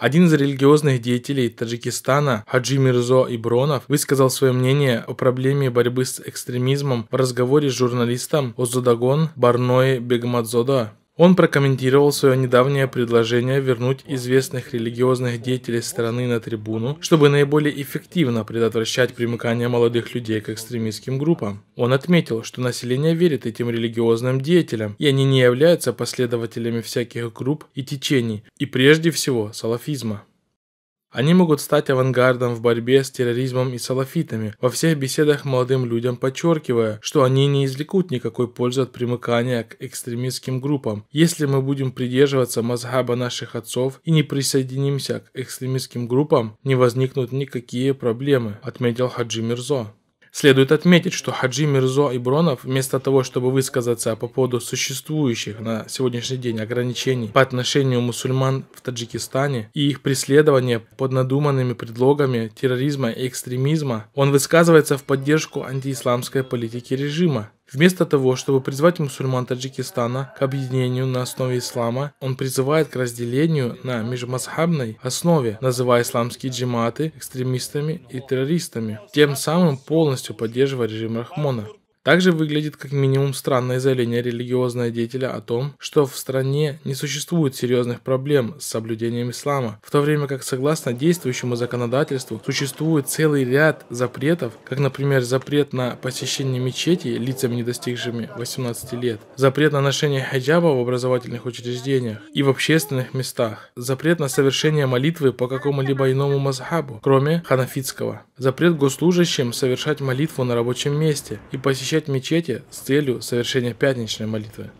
Один из религиозных деятелей Таджикистана Хаджи Мирзо Ибронов высказал свое мнение о проблеме борьбы с экстремизмом в разговоре с журналистом Озудагон Барное Бегмадзода он прокомментировал свое недавнее предложение вернуть известных религиозных деятелей страны на трибуну, чтобы наиболее эффективно предотвращать примыкание молодых людей к экстремистским группам. Он отметил, что население верит этим религиозным деятелям, и они не являются последователями всяких групп и течений, и прежде всего салафизма. Они могут стать авангардом в борьбе с терроризмом и салафитами, во всех беседах молодым людям подчеркивая, что они не извлекут никакой пользы от примыкания к экстремистским группам, если мы будем придерживаться мазхаба наших отцов и не присоединимся к экстремистским группам, не возникнут никакие проблемы, отметил Хаджи Мирзо. Следует отметить, что Хаджи Мирзо и вместо того, чтобы высказаться по поводу существующих на сегодняшний день ограничений по отношению мусульман в Таджикистане и их преследования под надуманными предлогами терроризма и экстремизма, он высказывается в поддержку антиисламской политики режима, Вместо того, чтобы призвать мусульман Таджикистана к объединению на основе ислама, он призывает к разделению на межмасхабной основе, называя исламские джиматы экстремистами и террористами, тем самым полностью поддерживая режим Рахмона. Также выглядит как минимум странное заявление религиозного деятеля о том, что в стране не существует серьезных проблем с соблюдением ислама, в то время как согласно действующему законодательству существует целый ряд запретов, как, например, запрет на посещение мечети лицами, не достигшими 18 лет, запрет на ношение хаджаба в образовательных учреждениях и в общественных местах, запрет на совершение молитвы по какому-либо иному мазхабу, кроме ханафитского, запрет госслужащим совершать молитву на рабочем месте и посещать посещать мечети с целью совершения пятничной молитвы.